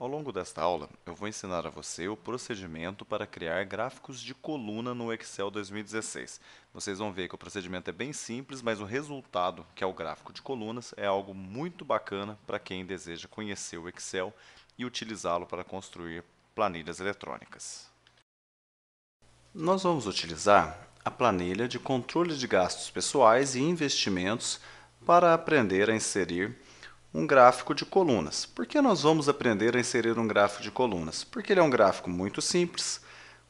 Ao longo desta aula, eu vou ensinar a você o procedimento para criar gráficos de coluna no Excel 2016. Vocês vão ver que o procedimento é bem simples, mas o resultado, que é o gráfico de colunas, é algo muito bacana para quem deseja conhecer o Excel e utilizá-lo para construir planilhas eletrônicas. Nós vamos utilizar a planilha de controle de gastos pessoais e investimentos para aprender a inserir um gráfico de colunas. Por que nós vamos aprender a inserir um gráfico de colunas? Porque ele é um gráfico muito simples,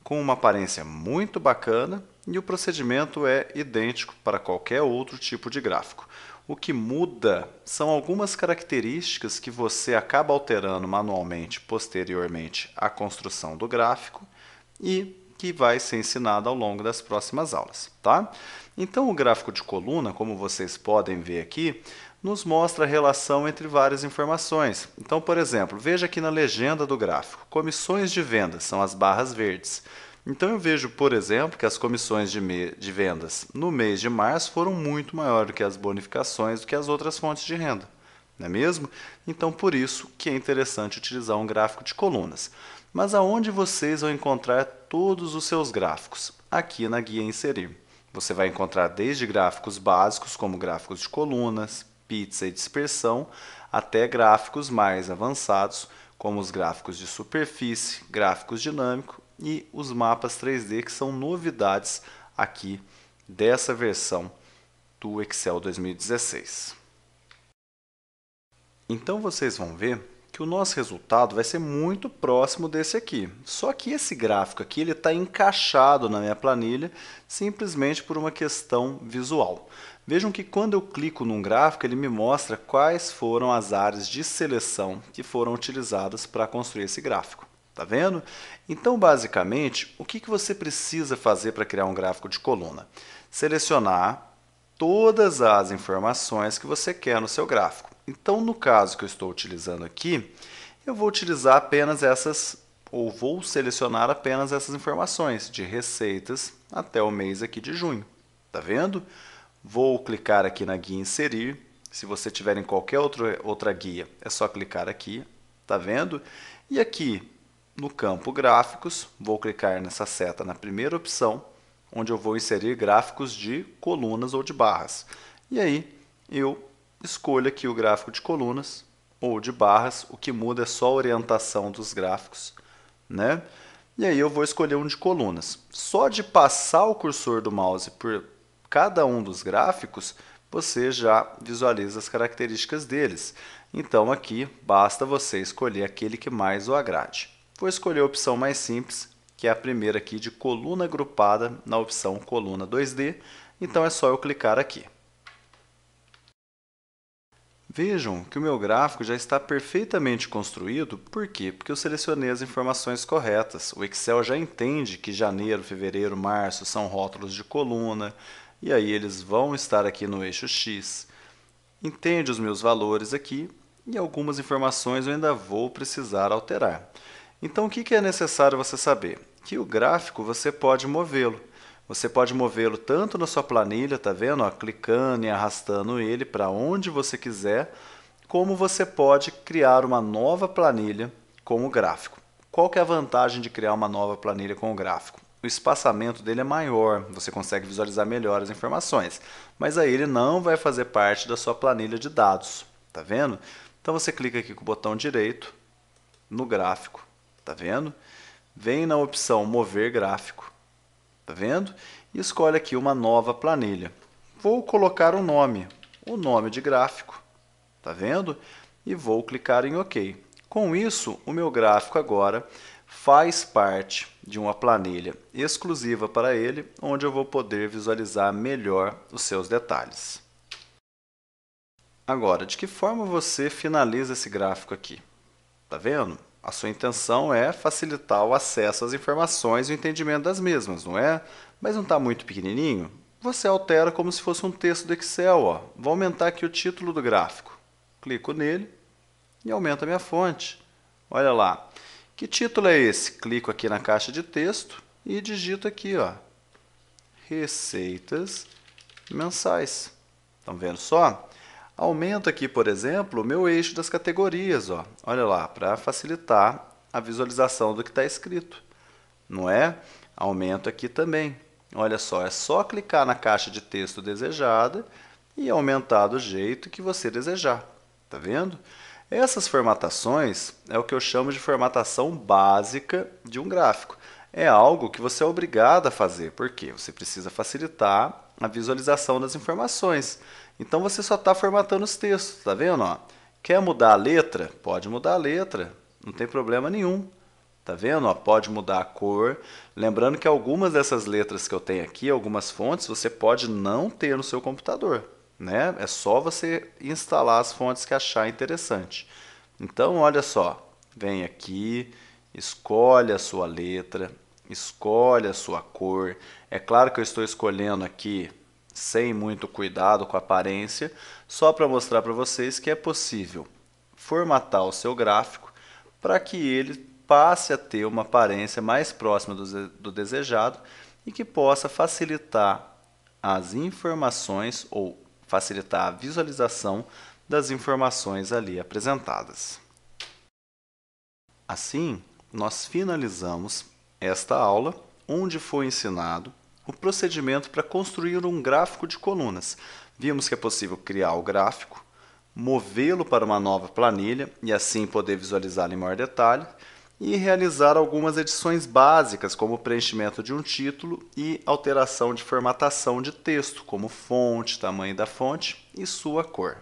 com uma aparência muito bacana e o procedimento é idêntico para qualquer outro tipo de gráfico. O que muda são algumas características que você acaba alterando manualmente posteriormente à construção do gráfico e que vai ser ensinado ao longo das próximas aulas, tá? Então o gráfico de coluna, como vocês podem ver aqui, nos mostra a relação entre várias informações. Então, por exemplo, veja aqui na legenda do gráfico: comissões de vendas são as barras verdes. Então, eu vejo, por exemplo, que as comissões de, de vendas no mês de março foram muito maiores do que as bonificações, do que as outras fontes de renda. Não é mesmo? Então, por isso que é interessante utilizar um gráfico de colunas. Mas aonde vocês vão encontrar todos os seus gráficos? Aqui na guia Inserir. Você vai encontrar desde gráficos básicos, como gráficos de colunas, pizza e dispersão, até gráficos mais avançados, como os gráficos de superfície, gráficos dinâmico e os mapas 3D, que são novidades aqui dessa versão do Excel 2016. Então vocês vão ver que o nosso resultado vai ser muito próximo desse aqui. Só que esse gráfico aqui ele está encaixado na minha planilha simplesmente por uma questão visual. Vejam que quando eu clico num gráfico, ele me mostra quais foram as áreas de seleção que foram utilizadas para construir esse gráfico. Tá vendo? Então, basicamente, o que, que você precisa fazer para criar um gráfico de coluna? Selecionar todas as informações que você quer no seu gráfico. Então, no caso que eu estou utilizando aqui, eu vou utilizar apenas essas, ou vou selecionar apenas essas informações de receitas até o mês aqui de junho. Tá vendo? Vou clicar aqui na guia inserir. Se você tiver em qualquer outro, outra guia, é só clicar aqui, tá vendo? E aqui no campo gráficos, vou clicar nessa seta na primeira opção, onde eu vou inserir gráficos de colunas ou de barras. E aí eu escolha aqui o gráfico de colunas ou de barras, o que muda é só a orientação dos gráficos, né? E aí eu vou escolher um de colunas. Só de passar o cursor do mouse por cada um dos gráficos, você já visualiza as características deles. Então aqui basta você escolher aquele que mais o agrade. Vou escolher a opção mais simples, que é a primeira aqui de coluna agrupada na opção coluna 2D. Então é só eu clicar aqui. Vejam que o meu gráfico já está perfeitamente construído, por quê? Porque eu selecionei as informações corretas. O Excel já entende que janeiro, fevereiro, março são rótulos de coluna, e aí eles vão estar aqui no eixo X. Entende os meus valores aqui, e algumas informações eu ainda vou precisar alterar. Então, o que é necessário você saber? Que o gráfico você pode movê-lo. Você pode movê-lo tanto na sua planilha, tá vendo? Ó, clicando e arrastando ele para onde você quiser, como você pode criar uma nova planilha com o gráfico. Qual que é a vantagem de criar uma nova planilha com o gráfico? o espaçamento dele é maior, você consegue visualizar melhor as informações, mas aí ele não vai fazer parte da sua planilha de dados, tá vendo? Então você clica aqui com o botão direito no gráfico, tá vendo? Vem na opção mover gráfico tá vendo? E escolhe aqui uma nova planilha. Vou colocar um nome, o nome de gráfico, tá vendo? E vou clicar em OK. Com isso, o meu gráfico agora faz parte de uma planilha exclusiva para ele, onde eu vou poder visualizar melhor os seus detalhes. Agora, de que forma você finaliza esse gráfico aqui? Tá vendo? A sua intenção é facilitar o acesso às informações e o entendimento das mesmas, não é? Mas não está muito pequenininho? Você altera como se fosse um texto do Excel. Ó. Vou aumentar aqui o título do gráfico. Clico nele e aumento a minha fonte. Olha lá. Que título é esse? Clico aqui na caixa de texto e digito aqui, ó, receitas mensais. Estão vendo só? aumenta aqui, por exemplo, o meu eixo das categorias, ó. olha lá, para facilitar a visualização do que está escrito, não é? Aumento aqui também. Olha só, é só clicar na caixa de texto desejada e aumentar do jeito que você desejar. Tá vendo? Essas formatações é o que eu chamo de formatação básica de um gráfico. É algo que você é obrigado a fazer, porque você precisa facilitar a visualização das informações. Então você só está formatando os textos, tá vendo? Ó? Quer mudar a letra? Pode mudar a letra, não tem problema nenhum. Tá vendo? Ó, pode mudar a cor. Lembrando que algumas dessas letras que eu tenho aqui, algumas fontes, você pode não ter no seu computador. Né? É só você instalar as fontes que achar interessante. Então, olha só, vem aqui, escolhe a sua letra, escolhe a sua cor. É claro que eu estou escolhendo aqui sem muito cuidado com a aparência, só para mostrar para vocês que é possível formatar o seu gráfico para que ele passe a ter uma aparência mais próxima do, do desejado e que possa facilitar as informações ou facilitar a visualização das informações ali apresentadas. Assim, nós finalizamos esta aula, onde foi ensinado o procedimento para construir um gráfico de colunas. Vimos que é possível criar o gráfico, movê-lo para uma nova planilha e assim poder visualizá-lo em maior detalhe e realizar algumas edições básicas, como o preenchimento de um título e alteração de formatação de texto, como fonte, tamanho da fonte e sua cor.